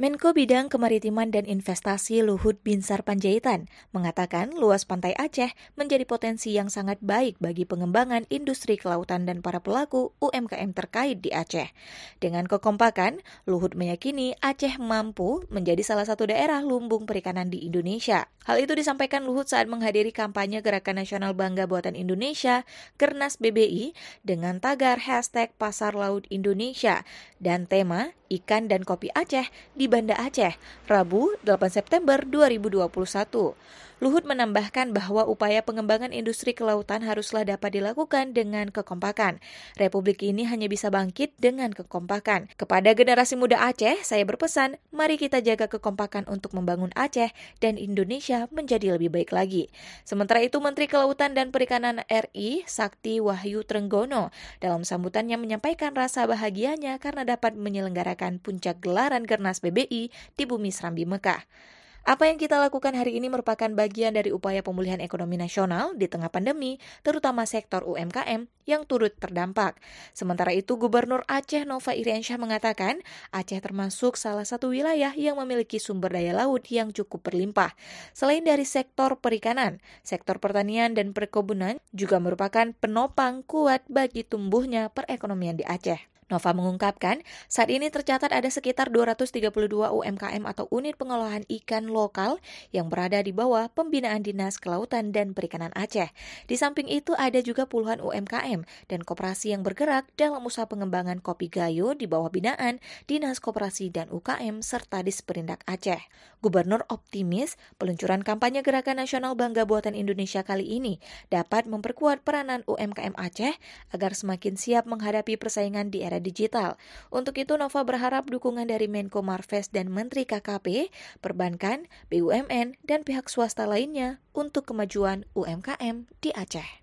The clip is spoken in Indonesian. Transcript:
Menko Bidang Kemaritiman dan Investasi Luhut Binsar Panjaitan mengatakan luas pantai Aceh menjadi potensi yang sangat baik bagi pengembangan industri kelautan dan para pelaku UMKM terkait di Aceh. Dengan kekompakan, Luhut meyakini Aceh mampu menjadi salah satu daerah lumbung perikanan di Indonesia. Hal itu disampaikan Luhut saat menghadiri kampanye Gerakan Nasional Bangga Buatan Indonesia, Kernas BBI, dengan tagar hashtag Pasar Laut Indonesia dan tema Ikan dan Kopi Aceh di Banda Aceh, Rabu 8 September 2021. Luhut menambahkan bahwa upaya pengembangan industri kelautan haruslah dapat dilakukan dengan kekompakan. Republik ini hanya bisa bangkit dengan kekompakan. Kepada generasi muda Aceh, saya berpesan, mari kita jaga kekompakan untuk membangun Aceh dan Indonesia menjadi lebih baik lagi. Sementara itu, Menteri Kelautan dan Perikanan RI, Sakti Wahyu Trenggono, dalam sambutannya menyampaikan rasa bahagianya karena dapat menyelenggarakan puncak gelaran Gernas BB PBI di bumi Serambi Mekah. Apa yang kita lakukan hari ini merupakan bagian dari upaya pemulihan ekonomi nasional di tengah pandemi, terutama sektor UMKM yang turut terdampak. Sementara itu, Gubernur Aceh Nova Iriansyah mengatakan, Aceh termasuk salah satu wilayah yang memiliki sumber daya laut yang cukup berlimpah. Selain dari sektor perikanan, sektor pertanian dan perkebunan juga merupakan penopang kuat bagi tumbuhnya perekonomian di Aceh. Nova mengungkapkan, saat ini tercatat ada sekitar 232 UMKM atau unit pengolahan ikan lokal yang berada di bawah pembinaan Dinas Kelautan dan Perikanan Aceh. Di samping itu ada juga puluhan UMKM dan koperasi yang bergerak dalam usaha pengembangan kopi gayo di bawah binaan Dinas Koperasi dan UKM serta Disperindak Aceh. Gubernur optimis peluncuran kampanye Gerakan Nasional Bangga Buatan Indonesia kali ini dapat memperkuat peranan UMKM Aceh agar semakin siap menghadapi persaingan di era digital. Untuk itu Nova berharap dukungan dari Menko Marves dan Menteri KKP, perbankan, BUMN, dan pihak swasta lainnya untuk kemajuan UMKM di Aceh.